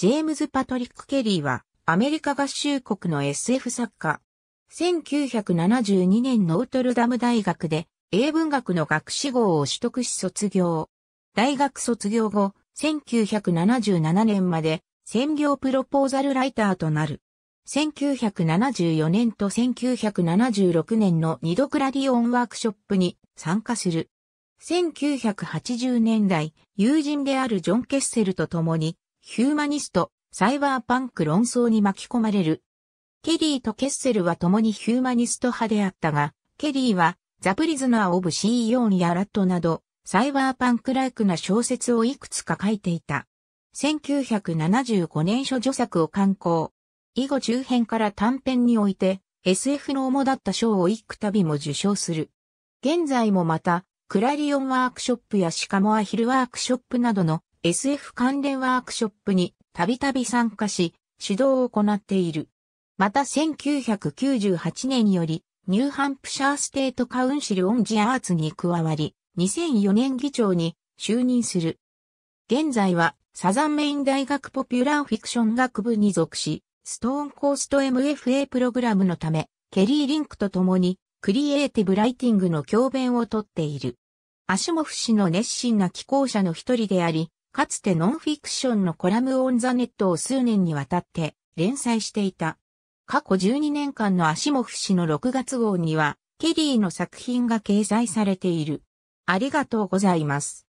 ジェームズ・パトリック・ケリーは、アメリカ合衆国の SF 作家。1972年ノートルダム大学で、英文学の学士号を取得し卒業。大学卒業後、1977年まで専業プロポーザルライターとなる。1974年と1976年の二度クラディオンワークショップに参加する。1980年代、友人であるジョン・ケッセルと共にヒューマニスト、サイバーパンク論争に巻き込まれる。ケリーとケッセルは共にヒューマニスト派であったが、ケリーはザ・プリズナー・オブ・シー・ヨーンやラットなど、サイバーパンクライクな小説をいくつか書いていた。1975年書著作を刊行。以後中編から短編において、SF の主だった賞を幾度も受賞する。現在もまた、クラリオンワークショップやシカモアヒルワークショップなどの SF 関連ワークショップにたびたび参加し、指導を行っている。また1998年より、ニューハンプシャーステートカウンシルオンジアーツに加わり、2004年議長に就任する。現在は、サザンメイン大学ポピュラーフィクション学部に属し、ストーンコースト MFA プログラムのため、ケリー・リンクと共に、クリエイティブライティングの教鞭をとっている。アシモフ氏の熱心な寄稿者の一人であり、かつてノンフィクションのコラムオンザネットを数年にわたって連載していた。過去12年間のアシモフ氏の6月号には、ケリーの作品が掲載されている。ありがとうございます。